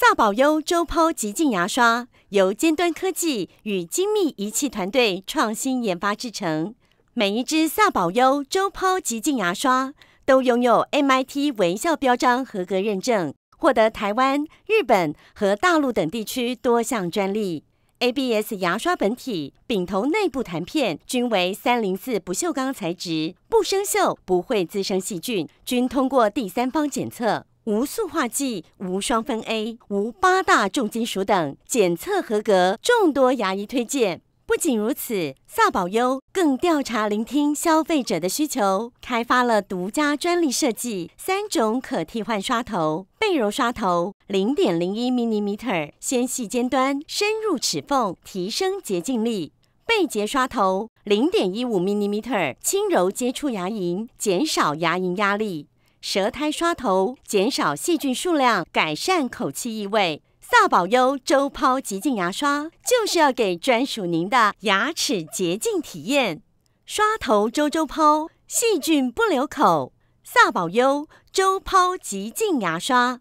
萨宝优周抛极净牙刷由尖端科技与精密仪器团队创新研发制成。每一支萨宝优周抛极净牙刷都拥有 MIT 微笑标章合格认证，获得台湾、日本和大陆等地区多项专利。ABS 牙刷本体、柄头内部弹片均为304不锈钢材质，不生锈，不会滋生细菌，均通过第三方检测。无塑化剂，无双酚 A，无八大重金属等检测合格，众多牙医推荐。不仅如此，萨宝优更调查聆听消费者的需求，开发了独家专利设计三种可替换刷头：背柔刷头零点零一 m i i m e t e r 纤细尖端深入齿缝提升洁净力；背洁刷头零点一五 m i i m e t e r 轻柔接触牙龈，减少牙龈压力。舌苔刷头减少细菌数量，改善口气异味。萨宝优周抛洁净牙刷就是要给专属您的牙齿洁净体验，刷头周周抛，细菌不留口。萨宝优周抛洁净牙刷。